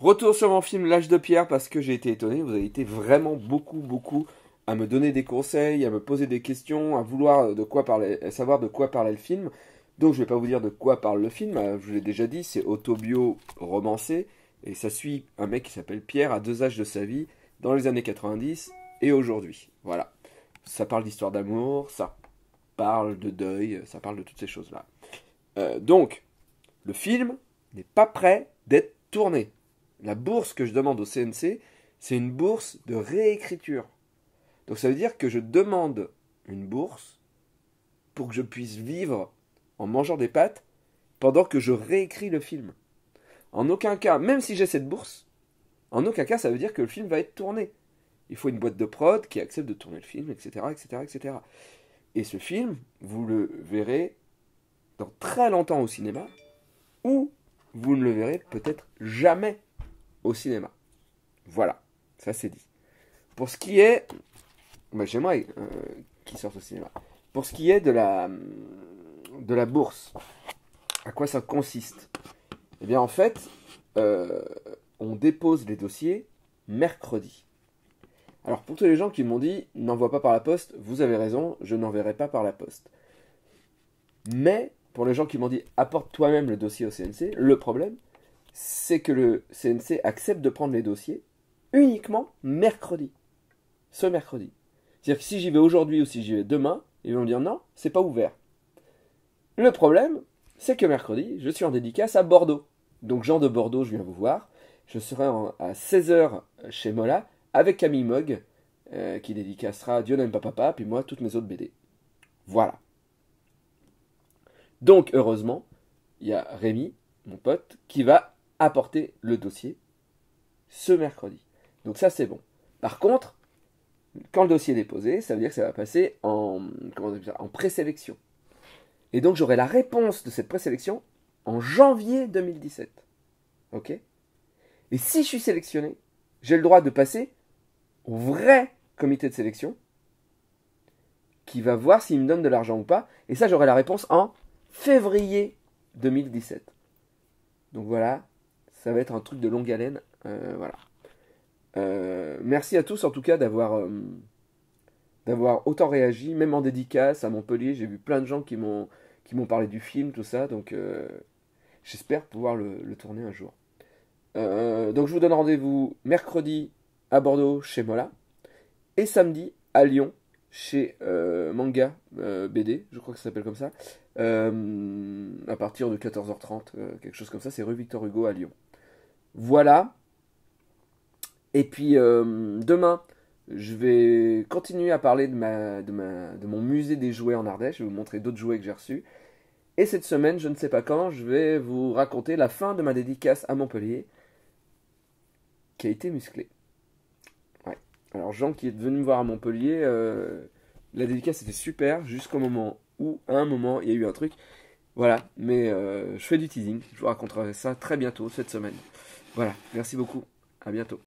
Retour sur mon film L'âge de pierre parce que j'ai été étonné, vous avez été vraiment beaucoup beaucoup à me donner des conseils, à me poser des questions, à vouloir de quoi parler, savoir de quoi parlait le film. Donc je vais pas vous dire de quoi parle le film, euh, je vous l'ai déjà dit, c'est autobio romancé et ça suit un mec qui s'appelle Pierre à deux âges de sa vie dans les années 90 et aujourd'hui. Voilà. Ça parle d'histoire d'amour, ça parle de deuil, ça parle de toutes ces choses-là. Euh, donc, le film n'est pas prêt d'être tourné la bourse que je demande au CNC, c'est une bourse de réécriture. Donc ça veut dire que je demande une bourse pour que je puisse vivre en mangeant des pâtes pendant que je réécris le film. En aucun cas, même si j'ai cette bourse, en aucun cas ça veut dire que le film va être tourné. Il faut une boîte de prod qui accepte de tourner le film, etc., etc., etc. Et ce film, vous le verrez dans très longtemps au cinéma, ou vous ne le verrez peut-être jamais au cinéma. Voilà, ça c'est dit. Pour ce qui est... Bah, mais J'aimerais euh, qu'ils au cinéma. Pour ce qui est de la, de la bourse, à quoi ça consiste Eh bien en fait, euh, on dépose les dossiers mercredi. Alors pour tous les gens qui m'ont dit n'envoie pas par la poste, vous avez raison, je n'enverrai pas par la poste. Mais pour les gens qui m'ont dit apporte toi-même le dossier au CNC, le problème, c'est que le CNC accepte de prendre les dossiers uniquement mercredi. Ce mercredi. C'est-à-dire si j'y vais aujourd'hui ou si j'y vais demain, ils vont me dire non, c'est pas ouvert. Le problème, c'est que mercredi, je suis en dédicace à Bordeaux. Donc, Jean de Bordeaux, je viens vous voir. Je serai à 16h chez Mola avec Camille Mog, euh, qui dédicacera Dieu n'aime pas papa, puis moi, toutes mes autres BD. Voilà. Donc, heureusement, il y a Rémi, mon pote, qui va apporter le dossier ce mercredi. Donc ça, c'est bon. Par contre, quand le dossier est déposé, ça veut dire que ça va passer en, en présélection. Et donc j'aurai la réponse de cette présélection en janvier 2017. Ok Et si je suis sélectionné, j'ai le droit de passer au vrai comité de sélection qui va voir s'il me donne de l'argent ou pas. Et ça, j'aurai la réponse en février 2017. Donc voilà, ça va être un truc de longue haleine. Euh, voilà. Euh, merci à tous en tout cas d'avoir euh, d'avoir autant réagi, même en dédicace à Montpellier. J'ai vu plein de gens qui m'ont qui m'ont parlé du film, tout ça. Donc j'espère pouvoir le, le, tourner un jour. donc je vous donne rendez-vous mercredi à Bordeaux chez Mola et samedi à Lyon chez Manga BD, je crois que ça s'appelle comme ça, à partir de 14h30, quelque chose comme ça, c'est rue Victor Hugo à Lyon. Voilà. Et puis euh, demain, je vais continuer à parler de, mon musée des jouets en Ardèche. Je vais vous montrer d'autres jouets que j'ai reçus. Et cette semaine, je ne sais pas quand, je vais vous raconter la fin de ma dédicace à Montpellier, qui a été musclée. Ouais. Alors Jean qui est venu me voir à Montpellier, euh, la dédicace était super jusqu'au moment où, à un moment, il y a eu un truc. Voilà, mais euh, je fais du teasing, je vous raconterai ça très bientôt cette semaine. Voilà, merci beaucoup. À bientôt.